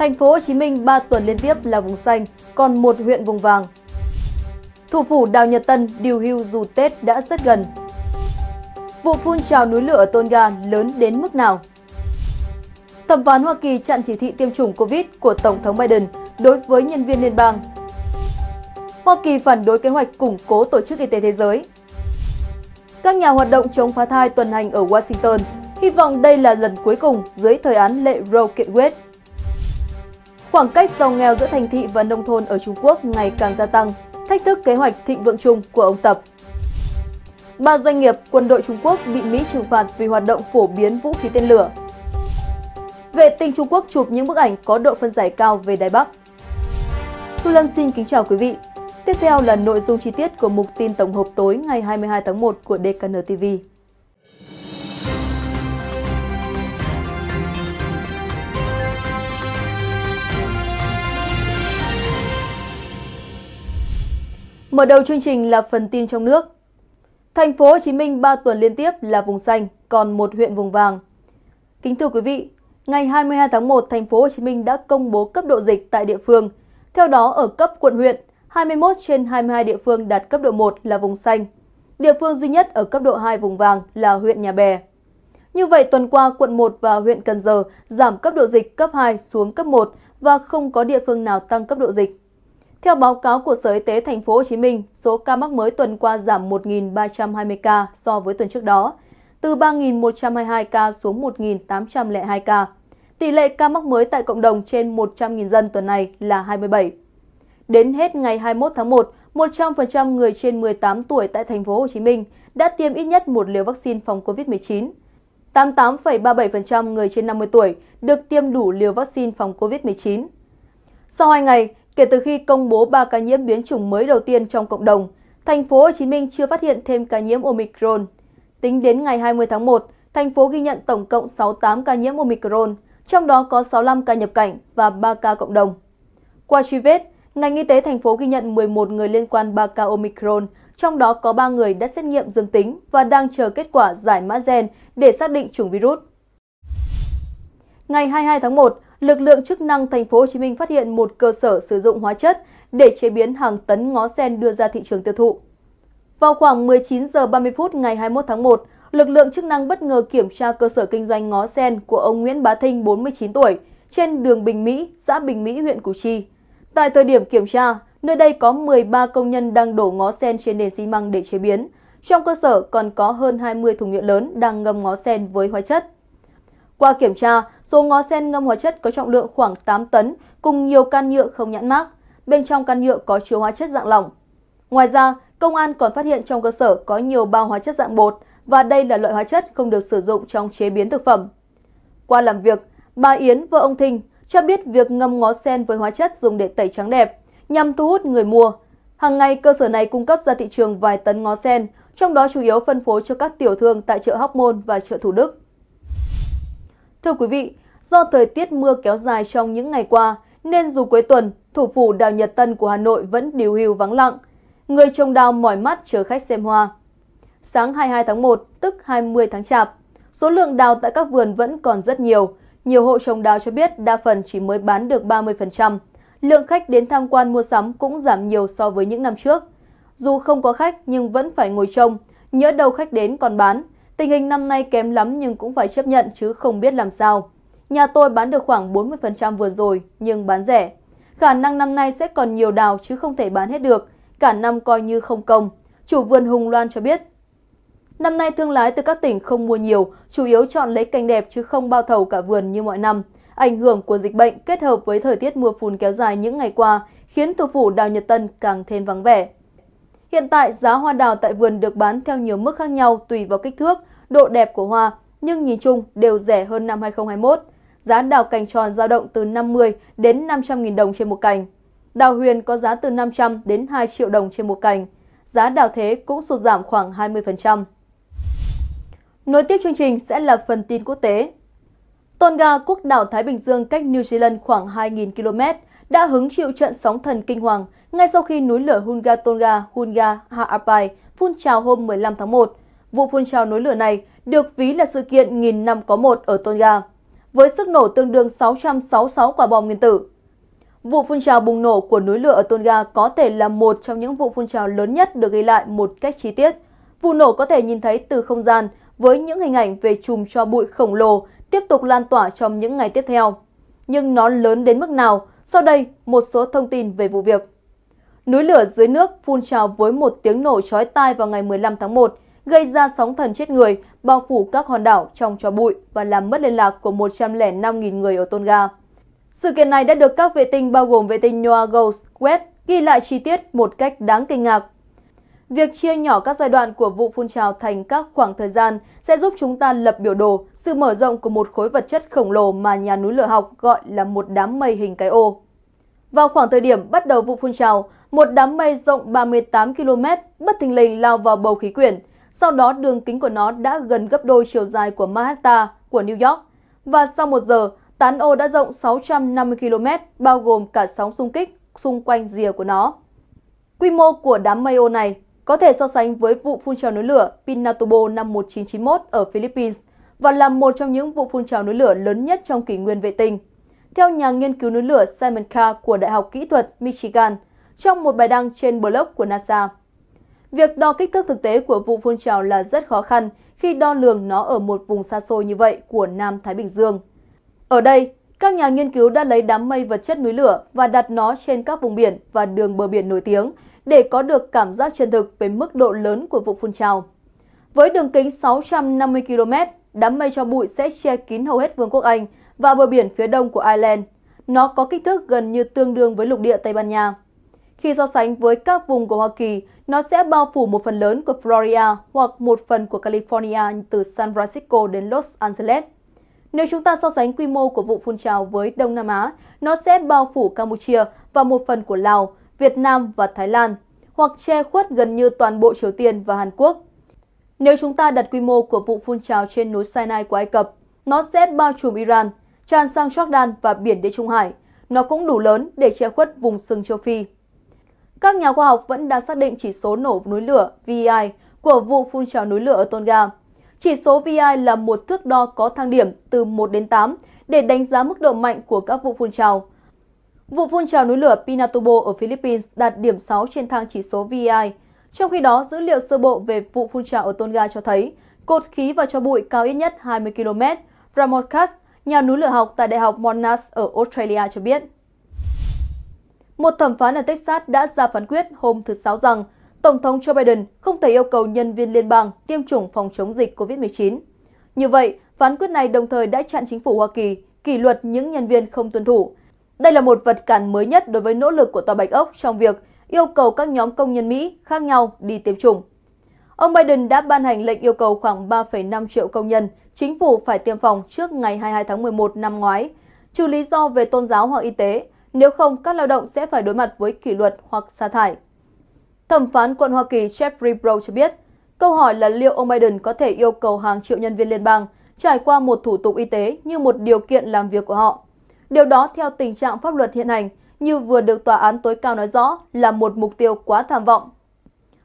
Thành phố Hồ Chí Minh 3 tuần liên tiếp là vùng xanh, còn một huyện vùng vàng. Thủ phủ Đào Nhật Tân điều hưu dù Tết đã rất gần. Vụ phun trào núi lửa ở Tonga lớn đến mức nào? Thẩm phán Hoa Kỳ chặn chỉ thị tiêm chủng COVID của Tổng thống Biden đối với nhân viên liên bang. Hoa Kỳ phản đối kế hoạch củng cố Tổ chức Y tế Thế giới. Các nhà hoạt động chống phá thai tuần hành ở Washington hy vọng đây là lần cuối cùng dưới thời án lệ Roe kiện Wade Khoảng cách giàu nghèo giữa thành thị và nông thôn ở Trung Quốc ngày càng gia tăng, thách thức kế hoạch thịnh vượng chung của ông Tập. Ba doanh nghiệp quân đội Trung Quốc bị Mỹ trừng phạt vì hoạt động phổ biến vũ khí tên lửa. Vệ tinh Trung Quốc chụp những bức ảnh có độ phân giải cao về Đài Bắc. Thu Lâm xin kính chào quý vị. Tiếp theo là nội dung chi tiết của mục tin tổng hợp tối ngày 22 tháng 1 của DKN TV. Mở đầu chương trình là phần tin trong nước. Thành phố Hồ Chí Minh 3 tuần liên tiếp là vùng xanh, còn một huyện vùng vàng. Kính thưa quý vị, ngày 22 tháng 1, thành phố Hồ Chí Minh đã công bố cấp độ dịch tại địa phương. Theo đó, ở cấp quận huyện, 21 trên 22 địa phương đạt cấp độ 1 là vùng xanh. Địa phương duy nhất ở cấp độ 2 vùng vàng là huyện Nhà Bè. Như vậy, tuần qua, quận 1 và huyện Cần Giờ giảm cấp độ dịch cấp 2 xuống cấp 1 và không có địa phương nào tăng cấp độ dịch. Theo báo cáo của Sở Y tế thành phố Hồ Chí Minh, số ca mắc mới tuần qua giảm 1.320 ca so với tuần trước đó, từ 3.122 ca xuống 1.802 ca. Tỷ lệ ca mắc mới tại cộng đồng trên 100.000 dân tuần này là 27. Đến hết ngày 21 tháng 1, 100% người trên 18 tuổi tại thành phố Hồ Chí Minh đã tiêm ít nhất một liều vaccine phòng COVID-19. 88,37% người trên 50 tuổi được tiêm đủ liều vaccine phòng COVID-19. Sau 2 ngày, Kể từ khi công bố 3 ca nhiễm biến chủng mới đầu tiên trong cộng đồng, thành phố Hồ Chí Minh chưa phát hiện thêm ca nhiễm Omicron. Tính đến ngày 20 tháng 1, thành phố ghi nhận tổng cộng 68 ca nhiễm Omicron, trong đó có 65 ca nhập cảnh và 3 ca cộng đồng. Qua truy vết, ngành y tế thành phố ghi nhận 11 người liên quan 3 ca Omicron, trong đó có 3 người đã xét nghiệm dương tính và đang chờ kết quả giải mã gen để xác định chủng virus. Ngày 22 tháng 1, lực lượng chức năng thành phố Hồ Chí Minh phát hiện một cơ sở sử dụng hóa chất để chế biến hàng tấn ngó sen đưa ra thị trường tiêu thụ. Vào khoảng 19 giờ 30 phút ngày 21 tháng 1, lực lượng chức năng bất ngờ kiểm tra cơ sở kinh doanh ngó sen của ông Nguyễn Bá Thinh 49 tuổi trên đường Bình Mỹ, xã Bình Mỹ, huyện Củ Chi. Tại thời điểm kiểm tra, nơi đây có 13 công nhân đang đổ ngó sen trên nền xi măng để chế biến. Trong cơ sở còn có hơn 20 thùng nhựa lớn đang ngâm ngó sen với hóa chất. Qua kiểm tra, số ngó sen ngâm hóa chất có trọng lượng khoảng 8 tấn cùng nhiều can nhựa không nhãn mát Bên trong can nhựa có chứa hóa chất dạng lỏng. Ngoài ra, công an còn phát hiện trong cơ sở có nhiều bao hóa chất dạng bột và đây là loại hóa chất không được sử dụng trong chế biến thực phẩm. Qua làm việc, bà Yến, vợ ông Thinh cho biết việc ngâm ngó sen với hóa chất dùng để tẩy trắng đẹp nhằm thu hút người mua. Hàng ngày, cơ sở này cung cấp ra thị trường vài tấn ngó sen, trong đó chủ yếu phân phối cho các tiểu thương tại chợ Hóc Môn và chợ Thủ Đức. Thưa quý vị, do thời tiết mưa kéo dài trong những ngày qua, nên dù cuối tuần, thủ phủ đào Nhật Tân của Hà Nội vẫn điều hưu vắng lặng. Người trồng đào mỏi mắt chờ khách xem hoa. Sáng 22 tháng 1, tức 20 tháng Chạp, số lượng đào tại các vườn vẫn còn rất nhiều. Nhiều hộ trồng đào cho biết đa phần chỉ mới bán được 30%. Lượng khách đến tham quan mua sắm cũng giảm nhiều so với những năm trước. Dù không có khách nhưng vẫn phải ngồi trông, nhớ đâu khách đến còn bán – Tình hình năm nay kém lắm nhưng cũng phải chấp nhận chứ không biết làm sao. Nhà tôi bán được khoảng 40% vừa rồi nhưng bán rẻ. Khả năng năm nay sẽ còn nhiều đào chứ không thể bán hết được, cả năm coi như không công. Chủ vườn Hùng Loan cho biết. Năm nay thương lái từ các tỉnh không mua nhiều, chủ yếu chọn lấy cành đẹp chứ không bao thầu cả vườn như mọi năm. Ảnh hưởng của dịch bệnh kết hợp với thời tiết mưa phùn kéo dài những ngày qua khiến thủ phủ đào Nhật Tân càng thêm vắng vẻ. Hiện tại, giá hoa đào tại vườn được bán theo nhiều mức khác nhau tùy vào kích thước, độ đẹp của hoa, nhưng nhìn chung đều rẻ hơn năm 2021. Giá đào cành tròn dao động từ 50 đến 500 000 đồng trên một cành. Đào huyền có giá từ 500 đến 2 triệu đồng trên một cành. Giá đào thế cũng sụt giảm khoảng 20%. Nối tiếp chương trình sẽ là phần tin quốc tế. Tonga, quốc đảo Thái Bình Dương cách New Zealand khoảng 2.000 km, đã hứng chịu trận sóng thần kinh hoàng ngay sau khi núi lửa Hunga Tonga Hunga Haapai phun trào hôm 15 tháng 1, Vụ phun trào núi lửa này được ví là sự kiện nghìn năm có một ở Tonga, với sức nổ tương đương 666 quả bom nguyên tử. Vụ phun trào bùng nổ của núi lửa ở Tonga có thể là một trong những vụ phun trào lớn nhất được ghi lại một cách chi tiết. Vụ nổ có thể nhìn thấy từ không gian với những hình ảnh về chùm cho bụi khổng lồ tiếp tục lan tỏa trong những ngày tiếp theo. Nhưng nó lớn đến mức nào? Sau đây, một số thông tin về vụ việc. Núi lửa dưới nước phun trào với một tiếng nổ chói tai vào ngày 15 tháng 1, gây ra sóng thần chết người, bao phủ các hòn đảo trong cho bụi và làm mất liên lạc của 105.000 người ở Tonga. Sự kiện này đã được các vệ tinh bao gồm vệ tinh Noah Ghost Web ghi lại chi tiết một cách đáng kinh ngạc. Việc chia nhỏ các giai đoạn của vụ phun trào thành các khoảng thời gian sẽ giúp chúng ta lập biểu đồ sự mở rộng của một khối vật chất khổng lồ mà nhà núi lửa học gọi là một đám mây hình cái ô. Vào khoảng thời điểm bắt đầu vụ phun trào, một đám mây rộng 38 km bất thình lình lao vào bầu khí quyển, sau đó đường kính của nó đã gần gấp đôi chiều dài của Manhattan của New York. Và sau một giờ, tán ô đã rộng 650 km, bao gồm cả sóng xung kích xung quanh rìa của nó. Quy mô của đám mây ô này có thể so sánh với vụ phun trào núi lửa Pinatubo năm 1991 ở Philippines và là một trong những vụ phun trào núi lửa lớn nhất trong kỷ nguyên vệ tinh. Theo nhà nghiên cứu núi lửa Simon Carr của Đại học Kỹ thuật Michigan, trong một bài đăng trên blog của NASA. Việc đo kích thước thực tế của vụ phun trào là rất khó khăn khi đo lường nó ở một vùng xa xôi như vậy của Nam Thái Bình Dương. Ở đây, các nhà nghiên cứu đã lấy đám mây vật chất núi lửa và đặt nó trên các vùng biển và đường bờ biển nổi tiếng để có được cảm giác chân thực về mức độ lớn của vụ phun trào. Với đường kính 650 km, đám mây cho bụi sẽ che kín hầu hết Vương quốc Anh và bờ biển phía đông của Ireland. Nó có kích thước gần như tương đương với lục địa Tây Ban Nha. Khi so sánh với các vùng của Hoa Kỳ, nó sẽ bao phủ một phần lớn của Florida hoặc một phần của California từ San Francisco đến Los Angeles. Nếu chúng ta so sánh quy mô của vụ phun trào với Đông Nam Á, nó sẽ bao phủ Campuchia và một phần của Lào, Việt Nam và Thái Lan, hoặc che khuất gần như toàn bộ Triều Tiên và Hàn Quốc. Nếu chúng ta đặt quy mô của vụ phun trào trên núi Sinai của Ai Cập, nó sẽ bao trùm Iran, tràn sang Jordan và biển Địa Trung Hải. Nó cũng đủ lớn để che khuất vùng sừng châu Phi. Các nhà khoa học vẫn đang xác định chỉ số nổ núi lửa VI e của vụ phun trào núi lửa ở Tonga. Chỉ số VI e là một thước đo có thang điểm từ 1 đến 8 để đánh giá mức độ mạnh của các vụ phun trào. Vụ phun trào núi lửa Pinatubo ở Philippines đạt điểm 6 trên thang chỉ số VI. E Trong khi đó, dữ liệu sơ bộ về vụ phun trào ở Tonga cho thấy cột khí và cho bụi cao ít nhất 20 km. Ramon Cass, nhà núi lửa học tại Đại học Monash ở Australia cho biết. Một thẩm phán ở Texas đã ra phán quyết hôm thứ Sáu rằng Tổng thống Joe Biden không thể yêu cầu nhân viên liên bang tiêm chủng phòng chống dịch COVID-19. Như vậy, phán quyết này đồng thời đã chặn chính phủ Hoa Kỳ kỷ luật những nhân viên không tuân thủ. Đây là một vật cản mới nhất đối với nỗ lực của Tòa Bạch Ốc trong việc yêu cầu các nhóm công nhân Mỹ khác nhau đi tiêm chủng. Ông Biden đã ban hành lệnh yêu cầu khoảng 3,5 triệu công nhân chính phủ phải tiêm phòng trước ngày 22 tháng 11 năm ngoái, trừ lý do về tôn giáo hoặc y tế. Nếu không, các lao động sẽ phải đối mặt với kỷ luật hoặc sa thải. Thẩm phán quận Hoa Kỳ Jeffrey Brown cho biết, câu hỏi là liệu ông Biden có thể yêu cầu hàng triệu nhân viên liên bang trải qua một thủ tục y tế như một điều kiện làm việc của họ. Điều đó theo tình trạng pháp luật hiện hành như vừa được tòa án tối cao nói rõ là một mục tiêu quá tham vọng.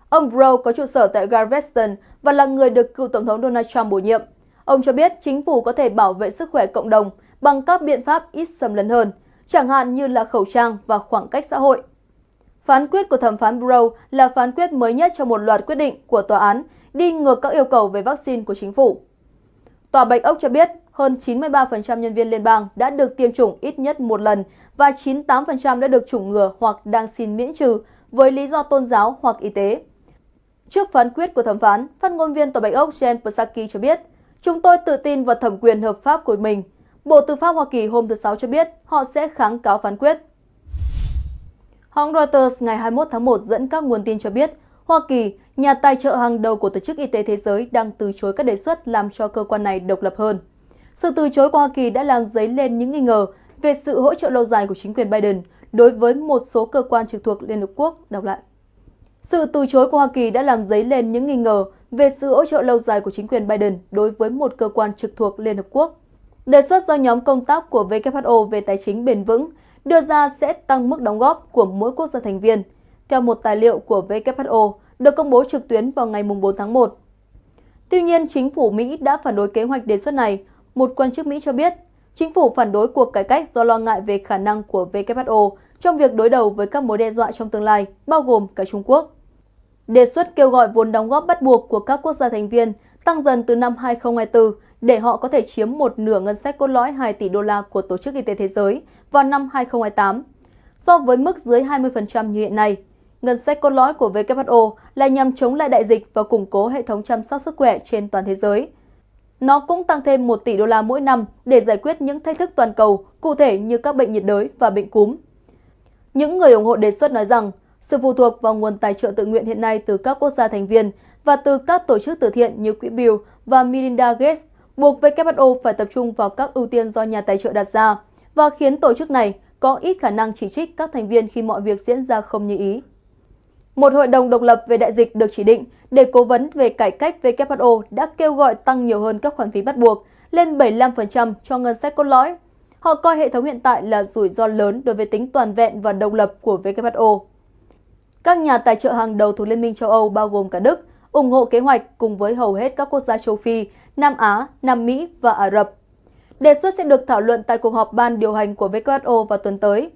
Ông Brown có trụ sở tại Galveston và là người được cựu Tổng thống Donald Trump bổ nhiệm. Ông cho biết chính phủ có thể bảo vệ sức khỏe cộng đồng bằng các biện pháp ít xâm lấn hơn – chẳng hạn như là khẩu trang và khoảng cách xã hội. Phán quyết của thẩm phán Brown là phán quyết mới nhất trong một loạt quyết định của tòa án đi ngược các yêu cầu về vaccine của chính phủ. Tòa Bạch Ốc cho biết hơn 93% nhân viên liên bang đã được tiêm chủng ít nhất một lần và 98% đã được chủng ngừa hoặc đang xin miễn trừ với lý do tôn giáo hoặc y tế. Trước phán quyết của thẩm phán, phát ngôn viên Tòa Bạch Ốc Jen Psaki cho biết, Chúng tôi tự tin vào thẩm quyền hợp pháp của mình Bộ Tư pháp Hoa Kỳ hôm thứ Sáu cho biết họ sẽ kháng cáo phán quyết. Hãng Reuters ngày 21 tháng 1 dẫn các nguồn tin cho biết, Hoa Kỳ, nhà tài trợ hàng đầu của Tổ chức Y tế Thế giới đang từ chối các đề xuất làm cho cơ quan này độc lập hơn. Sự từ chối của Hoa Kỳ đã làm dấy lên những nghi ngờ về sự hỗ trợ lâu dài của chính quyền Biden đối với một số cơ quan trực thuộc Liên Hợp Quốc, đọc lại. Sự từ chối của Hoa Kỳ đã làm dấy lên những nghi ngờ về sự hỗ trợ lâu dài của chính quyền Biden đối với một cơ quan trực thuộc Liên Hợp Quốc, Đề xuất do nhóm công tác của WHO về tài chính bền vững đưa ra sẽ tăng mức đóng góp của mỗi quốc gia thành viên, theo một tài liệu của WHO được công bố trực tuyến vào ngày 4 tháng 1. Tuy nhiên, chính phủ Mỹ đã phản đối kế hoạch đề xuất này. Một quan chức Mỹ cho biết, chính phủ phản đối cuộc cải cách do lo ngại về khả năng của WHO trong việc đối đầu với các mối đe dọa trong tương lai, bao gồm cả Trung Quốc. Đề xuất kêu gọi vốn đóng góp bắt buộc của các quốc gia thành viên tăng dần từ năm 2024 để họ có thể chiếm một nửa ngân sách cốt lõi 2 tỷ đô la của Tổ chức Y tế Thế giới vào năm 2028. So với mức dưới 20% như hiện nay, ngân sách cốt lõi của WHO là nhằm chống lại đại dịch và củng cố hệ thống chăm sóc sức khỏe trên toàn thế giới. Nó cũng tăng thêm 1 tỷ đô la mỗi năm để giải quyết những thách thức toàn cầu, cụ thể như các bệnh nhiệt đới và bệnh cúm. Những người ủng hộ đề xuất nói rằng sự phụ thuộc vào nguồn tài trợ tự nguyện hiện nay từ các quốc gia thành viên và từ các tổ chức từ thiện như Quỹ Bill và Melinda Gates buộc WHO phải tập trung vào các ưu tiên do nhà tài trợ đặt ra và khiến tổ chức này có ít khả năng chỉ trích các thành viên khi mọi việc diễn ra không như ý. Một hội đồng độc lập về đại dịch được chỉ định để cố vấn về cải cách WHO đã kêu gọi tăng nhiều hơn các khoản phí bắt buộc lên 75% cho ngân sách cốt lõi. Họ coi hệ thống hiện tại là rủi ro lớn đối với tính toàn vẹn và độc lập của WHO. Các nhà tài trợ hàng đầu thuộc Liên minh châu Âu bao gồm cả Đức ủng hộ kế hoạch cùng với hầu hết các quốc gia châu Phi Nam Á, Nam Mỹ và Ả Rập. Đề xuất sẽ được thảo luận tại cuộc họp ban điều hành của WHO vào tuần tới.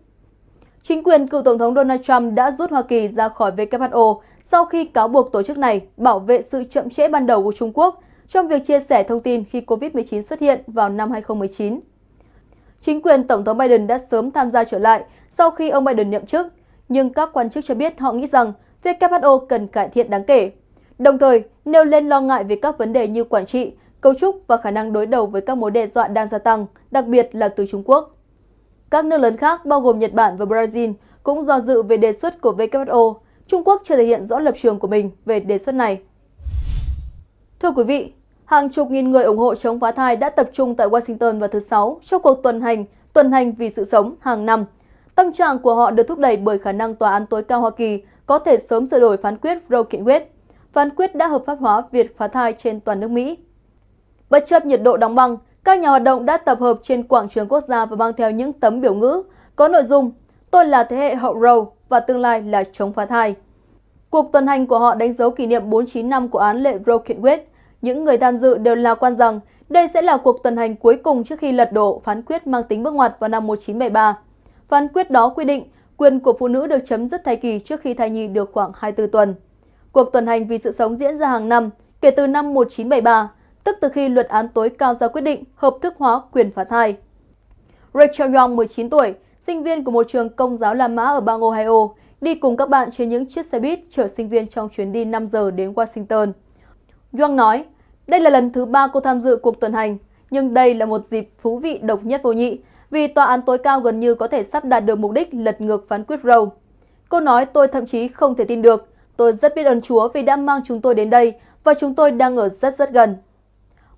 Chính quyền cựu Tổng thống Donald Trump đã rút Hoa Kỳ ra khỏi WHO sau khi cáo buộc tổ chức này bảo vệ sự chậm trễ ban đầu của Trung Quốc trong việc chia sẻ thông tin khi COVID-19 xuất hiện vào năm 2019. Chính quyền Tổng thống Biden đã sớm tham gia trở lại sau khi ông Biden nhậm chức, nhưng các quan chức cho biết họ nghĩ rằng WHO cần cải thiện đáng kể. Đồng thời, nêu lên lo ngại về các vấn đề như quản trị, cấu trúc và khả năng đối đầu với các mối đe dọa đang gia tăng, đặc biệt là từ Trung Quốc. Các nước lớn khác bao gồm Nhật Bản và Brazil cũng do dự về đề xuất của WHO. Trung Quốc chưa thể hiện rõ lập trường của mình về đề xuất này. Thưa quý vị, hàng chục nghìn người ủng hộ chống phá thai đã tập trung tại Washington vào thứ Sáu trong cuộc tuần hành, tuần hành vì sự sống hàng năm. Tâm trạng của họ được thúc đẩy bởi khả năng Tòa án tối cao Hoa Kỳ có thể sớm sửa đổi phán quyết Roe kiện quyết. Phán quyết đã hợp pháp hóa việc phá thai trên toàn nước Mỹ Bất chấp nhiệt độ đóng băng, các nhà hoạt động đã tập hợp trên quảng trường quốc gia và mang theo những tấm biểu ngữ có nội dung Tôi là thế hệ hậu Roe và tương lai là chống phá thai. Cuộc tuần hành của họ đánh dấu kỷ niệm 49 năm của án lệ Roe kiện quyết. Những người tham dự đều là quan rằng đây sẽ là cuộc tuần hành cuối cùng trước khi lật đổ phán quyết mang tính bước ngoặt vào năm 1973. Phán quyết đó quy định quyền của phụ nữ được chấm dứt thai kỳ trước khi thai nhi được khoảng 24 tuần. Cuộc tuần hành vì sự sống diễn ra hàng năm kể từ năm 1973 tức từ khi luật án tối cao ra quyết định hợp thức hóa quyền phá thai. Rachel Young, 19 tuổi, sinh viên của một trường công giáo La Mã ở bang Ohio, đi cùng các bạn trên những chiếc xe buýt chở sinh viên trong chuyến đi 5 giờ đến Washington. Young nói, đây là lần thứ ba cô tham dự cuộc tuần hành, nhưng đây là một dịp thú vị độc nhất vô nhị, vì tòa án tối cao gần như có thể sắp đạt được mục đích lật ngược phán quyết Roe. Cô nói tôi thậm chí không thể tin được, tôi rất biết ơn Chúa vì đã mang chúng tôi đến đây và chúng tôi đang ở rất rất gần.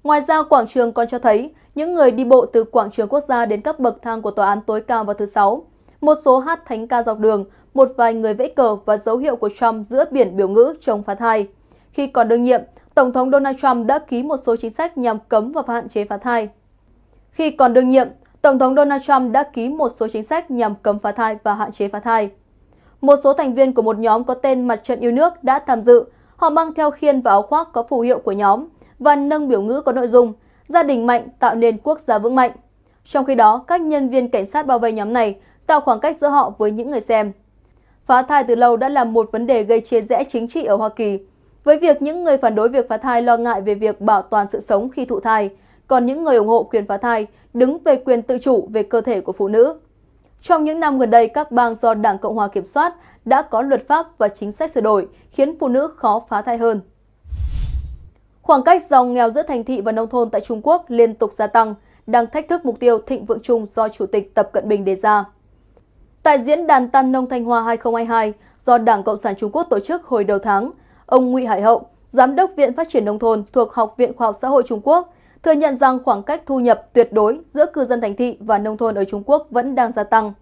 Ngoài ra, quảng trường còn cho thấy những người đi bộ từ quảng trường quốc gia đến các bậc thang của tòa án tối cao vào thứ Sáu, một số hát thánh ca dọc đường, một vài người vẫy cờ và dấu hiệu của Trump giữa biển biểu ngữ chống phá thai. Khi còn đương nhiệm, Tổng thống Donald Trump đã ký một số chính sách nhằm cấm và hạn chế phá thai. Khi còn đương nhiệm, Tổng thống Donald Trump đã ký một số chính sách nhằm cấm phá thai và hạn chế phá thai. Một số thành viên của một nhóm có tên Mặt trận yêu nước đã tham dự. Họ mang theo khiên và áo khoác có phù hiệu của nhóm, và nâng biểu ngữ có nội dung Gia đình mạnh tạo nên quốc gia vững mạnh. Trong khi đó, các nhân viên cảnh sát bao vây nhóm này tạo khoảng cách giữa họ với những người xem. Phá thai từ lâu đã là một vấn đề gây chia rẽ chính trị ở Hoa Kỳ. Với việc những người phản đối việc phá thai lo ngại về việc bảo toàn sự sống khi thụ thai, còn những người ủng hộ quyền phá thai đứng về quyền tự chủ về cơ thể của phụ nữ. Trong những năm gần đây, các bang do Đảng Cộng hòa kiểm soát đã có luật pháp và chính sách sửa đổi khiến phụ nữ khó phá thai hơn. Khoảng cách giàu nghèo giữa thành thị và nông thôn tại Trung Quốc liên tục gia tăng, đang thách thức mục tiêu thịnh vượng chung do Chủ tịch Tập Cận Bình đề ra. Tại diễn đàn Tam Nông Thanh Hoa 2022 do Đảng Cộng sản Trung Quốc tổ chức hồi đầu tháng, ông Ngụy Hải Hậu, Giám đốc Viện Phát triển Nông thôn thuộc Học viện Khoa học Xã hội Trung Quốc, thừa nhận rằng khoảng cách thu nhập tuyệt đối giữa cư dân thành thị và nông thôn ở Trung Quốc vẫn đang gia tăng.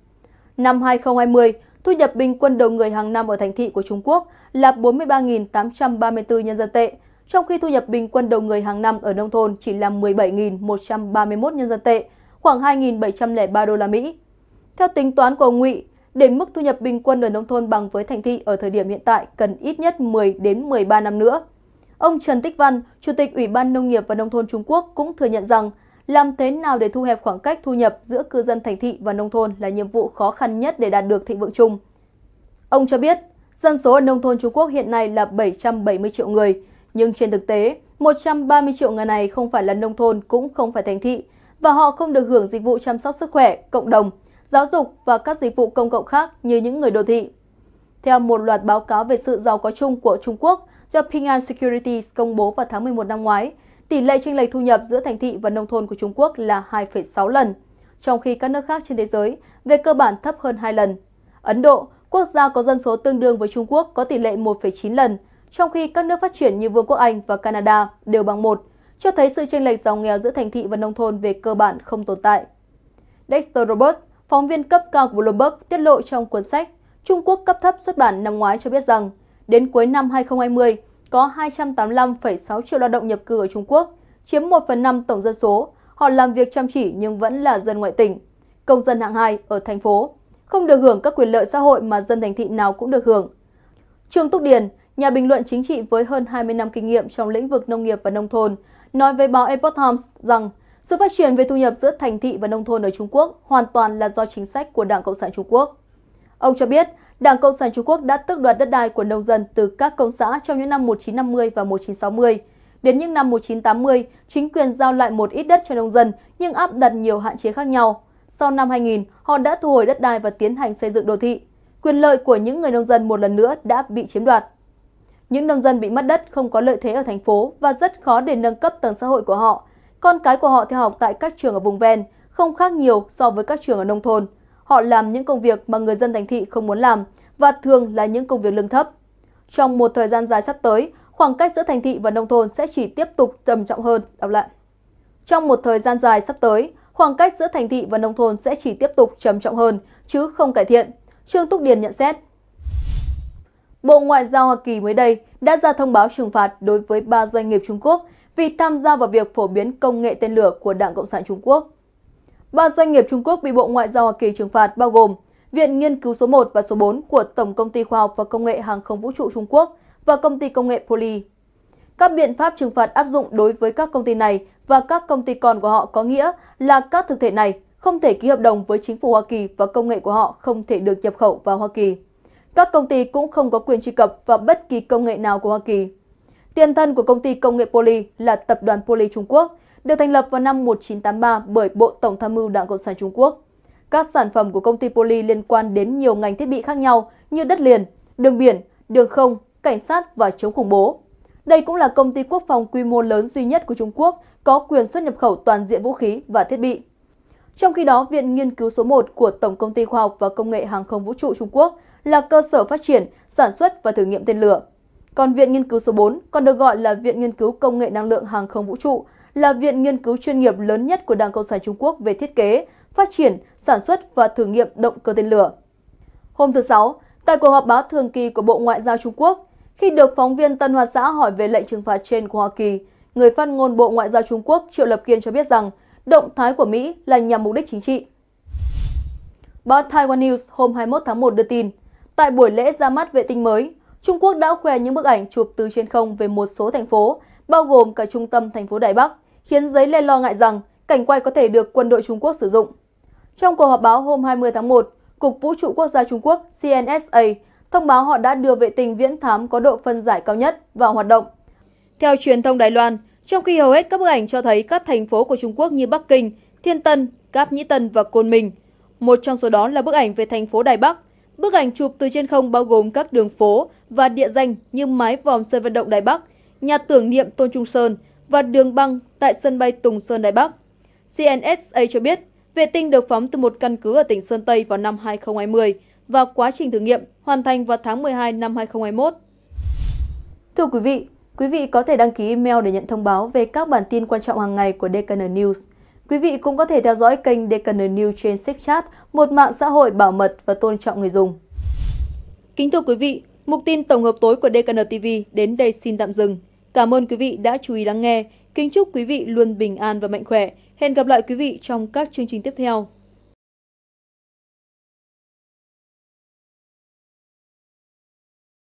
Năm 2020, thu nhập bình quân đầu người hàng năm ở thành thị của Trung Quốc là 43.834 nhân dân tệ, trong khi thu nhập bình quân đầu người hàng năm ở nông thôn chỉ là 17.131 nhân dân tệ, khoảng 2.703 đô la Mỹ. Theo tính toán của ông Ngụy, để mức thu nhập bình quân ở nông thôn bằng với thành thị ở thời điểm hiện tại cần ít nhất 10 đến 13 năm nữa. Ông Trần Tích Văn, Chủ tịch Ủy ban Nông nghiệp và Nông thôn Trung Quốc cũng thừa nhận rằng làm thế nào để thu hẹp khoảng cách thu nhập giữa cư dân thành thị và nông thôn là nhiệm vụ khó khăn nhất để đạt được thịnh vượng chung. Ông cho biết, dân số ở nông thôn Trung Quốc hiện nay là 770 triệu người, nhưng trên thực tế, 130 triệu người này không phải là nông thôn cũng không phải thành thị, và họ không được hưởng dịch vụ chăm sóc sức khỏe, cộng đồng, giáo dục và các dịch vụ công cộng khác như những người đô thị. Theo một loạt báo cáo về sự giàu có chung của Trung Quốc do Ping An Securities công bố vào tháng 11 năm ngoái, tỷ lệ chênh lệch thu nhập giữa thành thị và nông thôn của Trung Quốc là 2,6 lần, trong khi các nước khác trên thế giới về cơ bản thấp hơn 2 lần. Ấn Độ, quốc gia có dân số tương đương với Trung Quốc có tỷ lệ 1,9 lần, trong khi các nước phát triển như Vương quốc Anh và Canada đều bằng một, cho thấy sự chênh lệch giàu nghèo giữa thành thị và nông thôn về cơ bản không tồn tại. Dexter Roberts, phóng viên cấp cao của Bloomberg, tiết lộ trong cuốn sách Trung Quốc cấp thấp xuất bản năm ngoái cho biết rằng, đến cuối năm 2020, có 285,6 triệu lao động nhập cư ở Trung Quốc, chiếm 1 phần 5 tổng dân số. Họ làm việc chăm chỉ nhưng vẫn là dân ngoại tỉnh, công dân hạng 2 ở thành phố, không được hưởng các quyền lợi xã hội mà dân thành thị nào cũng được hưởng. Trương Túc Điền, nhà bình luận chính trị với hơn 20 năm kinh nghiệm trong lĩnh vực nông nghiệp và nông thôn, nói với báo Epoch Times rằng sự phát triển về thu nhập giữa thành thị và nông thôn ở Trung Quốc hoàn toàn là do chính sách của Đảng Cộng sản Trung Quốc. Ông cho biết, Đảng Cộng sản Trung Quốc đã tước đoạt đất đai của nông dân từ các công xã trong những năm 1950 và 1960. Đến những năm 1980, chính quyền giao lại một ít đất cho nông dân nhưng áp đặt nhiều hạn chế khác nhau. Sau năm 2000, họ đã thu hồi đất đai và tiến hành xây dựng đô thị. Quyền lợi của những người nông dân một lần nữa đã bị chiếm đoạt. Những nông dân bị mất đất không có lợi thế ở thành phố và rất khó để nâng cấp tầng xã hội của họ. Con cái của họ theo học tại các trường ở vùng ven, không khác nhiều so với các trường ở nông thôn. Họ làm những công việc mà người dân thành thị không muốn làm và thường là những công việc lương thấp. Trong một thời gian dài sắp tới, khoảng cách giữa thành thị và nông thôn sẽ chỉ tiếp tục trầm trọng hơn, đọc lại. Trong một thời gian dài sắp tới, khoảng cách giữa thành thị và nông thôn sẽ chỉ tiếp tục trầm trọng hơn, chứ không cải thiện. Trương Túc Điền nhận xét, Bộ Ngoại giao Hoa Kỳ mới đây đã ra thông báo trừng phạt đối với ba doanh nghiệp Trung Quốc vì tham gia vào việc phổ biến công nghệ tên lửa của Đảng Cộng sản Trung Quốc. Ba doanh nghiệp Trung Quốc bị Bộ Ngoại giao Hoa Kỳ trừng phạt bao gồm Viện Nghiên cứu số 1 và số 4 của Tổng Công ty Khoa học và Công nghệ Hàng không Vũ trụ Trung Quốc và Công ty Công nghệ Poly. Các biện pháp trừng phạt áp dụng đối với các công ty này và các công ty con của họ có nghĩa là các thực thể này không thể ký hợp đồng với chính phủ Hoa Kỳ và công nghệ của họ không thể được nhập khẩu vào Hoa Kỳ. Các công ty cũng không có quyền truy cập vào bất kỳ công nghệ nào của Hoa Kỳ. Tiền thân của công ty công nghệ Poly là tập đoàn Poly Trung Quốc, được thành lập vào năm 1983 bởi Bộ Tổng tham mưu Đảng Cộng sản Trung Quốc. Các sản phẩm của công ty Poly liên quan đến nhiều ngành thiết bị khác nhau như đất liền, đường biển, đường không, cảnh sát và chống khủng bố. Đây cũng là công ty quốc phòng quy mô lớn duy nhất của Trung Quốc có quyền xuất nhập khẩu toàn diện vũ khí và thiết bị. Trong khi đó, Viện Nghiên cứu số 1 của Tổng Công ty Khoa học và Công nghệ Hàng không Vũ trụ Trung Quốc là cơ sở phát triển, sản xuất và thử nghiệm tên lửa. Còn Viện Nghiên cứu số 4 còn được gọi là Viện Nghiên cứu Công nghệ Năng lượng Hàng không Vũ trụ, là viện nghiên cứu chuyên nghiệp lớn nhất của Đảng Cộng sản Trung Quốc về thiết kế, phát triển, sản xuất và thử nghiệm động cơ tên lửa. Hôm thứ Sáu, tại cuộc họp báo thường kỳ của Bộ Ngoại giao Trung Quốc, khi được phóng viên Tân Hoa Xã hỏi về lệnh trừng phạt trên của Hoa Kỳ, người phát ngôn Bộ Ngoại giao Trung Quốc Triệu Lập Kiên cho biết rằng động thái của Mỹ là nhằm mục đích chính trị. Báo Taiwan News hôm 21 tháng 1 đưa tin, tại buổi lễ ra mắt vệ tinh mới, Trung Quốc đã khoe những bức ảnh chụp từ trên không về một số thành phố, bao gồm cả trung tâm thành phố Đài Bắc, khiến giới lên lo ngại rằng cảnh quay có thể được quân đội Trung Quốc sử dụng. Trong cuộc họp báo hôm 20 tháng 1, Cục Vũ trụ Quốc gia Trung Quốc CNSA thông báo họ đã đưa vệ tinh viễn thám có độ phân giải cao nhất vào hoạt động. Theo truyền thông Đài Loan, trong khi hầu hết các bức ảnh cho thấy các thành phố của Trung Quốc như Bắc Kinh, Thiên Tân, Cáp Nhĩ Tân và Côn Minh. Một trong số đó là bức ảnh về thành phố Đài Bắc. Bức ảnh chụp từ trên không bao gồm các đường phố và địa danh như mái vòm sân vận động Đài Bắc, nhà tưởng niệm Tôn Trung Sơn và đường băng tại sân bay Tùng Sơn Đài Bắc. CNSA cho biết, vệ tinh được phóng từ một căn cứ ở tỉnh Sơn Tây vào năm 2020 và quá trình thử nghiệm hoàn thành vào tháng 12 năm 2021. Thưa quý vị, Quý vị có thể đăng ký email để nhận thông báo về các bản tin quan trọng hàng ngày của Deccan News. Quý vị cũng có thể theo dõi kênh Deccan News trên SafeChat, một mạng xã hội bảo mật và tôn trọng người dùng. Kính thưa quý vị, mục tin tổng hợp tối của Deccan TV đến đây xin tạm dừng. Cảm ơn quý vị đã chú ý lắng nghe. Kính chúc quý vị luôn bình an và mạnh khỏe. Hẹn gặp lại quý vị trong các chương trình tiếp theo.